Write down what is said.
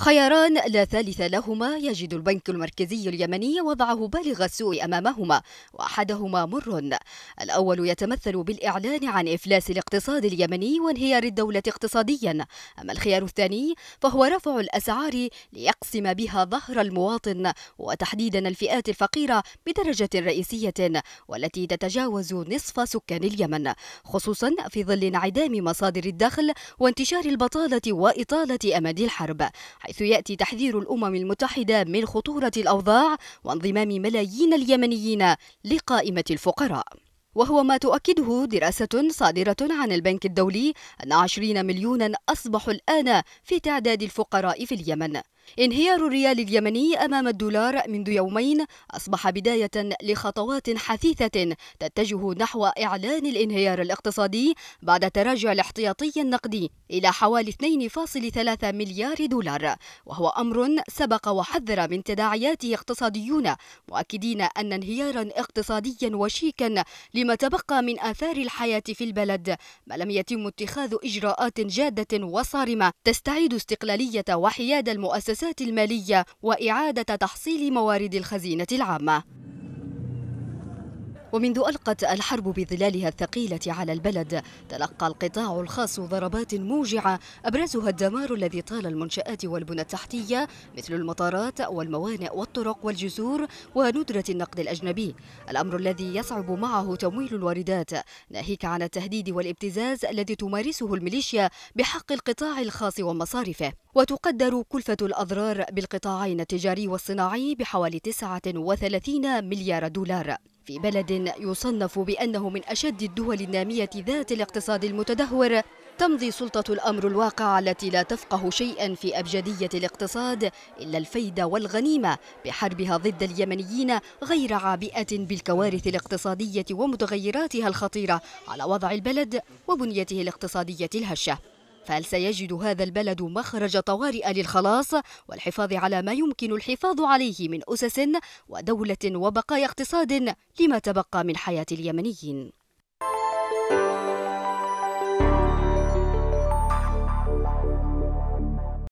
خياران لا ثالث لهما يجد البنك المركزي اليمني وضعه بالغ السوء امامهما واحدهما مر الاول يتمثل بالاعلان عن افلاس الاقتصاد اليمني وانهيار الدوله اقتصاديا اما الخيار الثاني فهو رفع الاسعار ليقسم بها ظهر المواطن وتحديدا الفئات الفقيره بدرجه رئيسيه والتي تتجاوز نصف سكان اليمن خصوصا في ظل انعدام مصادر الدخل وانتشار البطاله واطاله امد الحرب حيث يأتي تحذير الأمم المتحدة من خطورة الأوضاع وانضمام ملايين اليمنيين لقائمة الفقراء وهو ما تؤكده دراسة صادرة عن البنك الدولي أن 20 مليونا أصبحوا الآن في تعداد الفقراء في اليمن انهيار الريال اليمني أمام الدولار منذ يومين أصبح بداية لخطوات حثيثة تتجه نحو إعلان الانهيار الاقتصادي بعد تراجع الاحتياطي النقدي إلى حوالي 2.3 مليار دولار وهو أمر سبق وحذر من تداعياته اقتصاديون مؤكدين أن انهيارا اقتصاديا وشيكا لما تبقى من آثار الحياة في البلد ما لم يتم اتخاذ إجراءات جادة وصارمة تستعيد استقلالية وحياد المؤسسات المؤسسات المالية وإعادة تحصيل موارد الخزينة العامة ومنذ ألقت الحرب بظلالها الثقيلة على البلد تلقى القطاع الخاص ضربات موجعة أبرزها الدمار الذي طال المنشآت والبنى التحتية مثل المطارات والموانئ والطرق والجسور وندرة النقد الأجنبي الأمر الذي يصعب معه تمويل الواردات ناهيك عن التهديد والابتزاز الذي تمارسه الميليشيا بحق القطاع الخاص ومصارفه وتقدر كلفة الأضرار بالقطاعين التجاري والصناعي بحوالي 39 مليار دولار في بلد يصنف بأنه من أشد الدول النامية ذات الاقتصاد المتدهور تمضي سلطة الأمر الواقع التي لا تفقه شيئا في أبجدية الاقتصاد إلا الفيدة والغنيمة بحربها ضد اليمنيين غير عابئة بالكوارث الاقتصادية ومتغيراتها الخطيرة على وضع البلد وبنيته الاقتصادية الهشة فهل سيجد هذا البلد مخرج طوارئ للخلاص والحفاظ على ما يمكن الحفاظ عليه من أسس ودولة وبقايا اقتصاد لما تبقى من حياة اليمنيين